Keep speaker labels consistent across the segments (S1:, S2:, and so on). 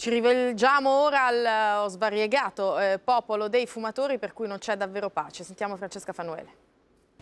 S1: Ci rivolgiamo ora al eh, svariegato eh, popolo dei fumatori per cui non c'è davvero pace. Sentiamo Francesca Fanuele.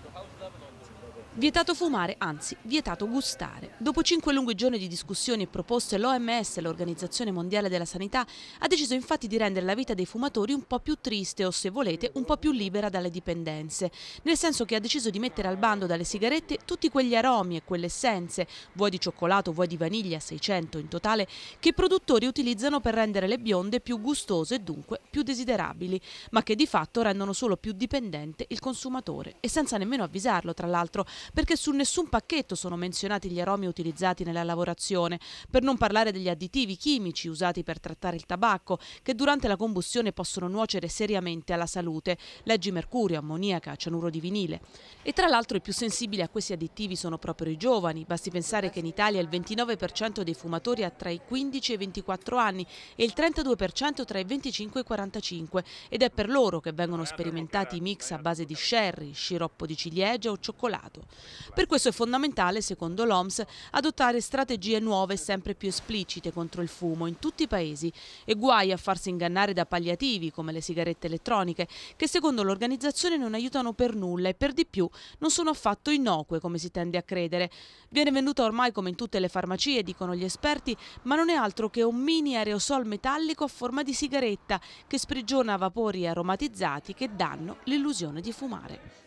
S1: Vietato fumare, anzi
S2: vietato gustare. Dopo cinque lunghi giorni di discussioni e proposte, l'OMS, l'Organizzazione Mondiale della Sanità, ha deciso infatti di rendere la vita dei fumatori un po' più triste o, se volete, un po' più libera dalle dipendenze. Nel senso che ha deciso di mettere al bando dalle sigarette tutti quegli aromi e quelle essenze, vuoi di cioccolato, vuoi di vaniglia, 600 in totale, che i produttori utilizzano per rendere le bionde più gustose e dunque più desiderabili, ma che di fatto rendono solo più dipendente il consumatore e senza nemmeno avvisarlo, tra l'altro, perché su nessun pacchetto sono menzionati gli aromi utilizzati nella lavorazione, per non parlare degli additivi chimici usati per trattare il tabacco, che durante la combustione possono nuocere seriamente alla salute, leggi mercurio, ammoniaca, cianuro di vinile. E tra l'altro i più sensibili a questi additivi sono proprio i giovani, basti pensare che in Italia il 29% dei fumatori ha tra i 15 e i 24 anni e il 32% tra i 25 e i 45 ed è per loro che vengono sperimentati i mix a base di sherry, sciroppo di ciliegia o cioccolato. Per questo è fondamentale, secondo l'OMS, adottare strategie nuove e sempre più esplicite contro il fumo in tutti i paesi e guai a farsi ingannare da palliativi come le sigarette elettroniche che secondo l'organizzazione non aiutano per nulla e per di più non sono affatto innocue come si tende a credere. Viene venduta ormai come in tutte le farmacie, dicono gli esperti, ma non è altro che un mini aerosol metallico a forma di sigaretta che sprigiona vapori aromatizzati che danno l'illusione di fumare.